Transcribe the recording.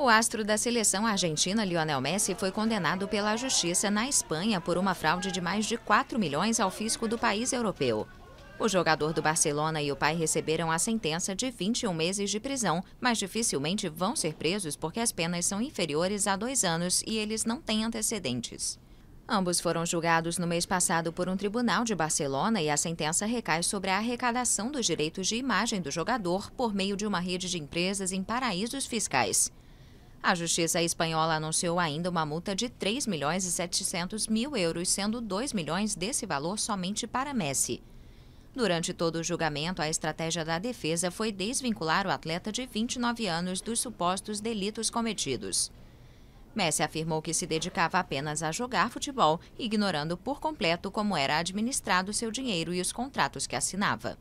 O astro da seleção argentina, Lionel Messi, foi condenado pela justiça na Espanha por uma fraude de mais de 4 milhões ao fisco do país europeu. O jogador do Barcelona e o pai receberam a sentença de 21 meses de prisão, mas dificilmente vão ser presos porque as penas são inferiores a dois anos e eles não têm antecedentes. Ambos foram julgados no mês passado por um tribunal de Barcelona e a sentença recai sobre a arrecadação dos direitos de imagem do jogador por meio de uma rede de empresas em paraísos fiscais. A Justiça Espanhola anunciou ainda uma multa de 3 milhões e 700 mil euros, sendo 2 milhões desse valor somente para Messi. Durante todo o julgamento, a estratégia da defesa foi desvincular o atleta de 29 anos dos supostos delitos cometidos. Messi afirmou que se dedicava apenas a jogar futebol, ignorando por completo como era administrado seu dinheiro e os contratos que assinava.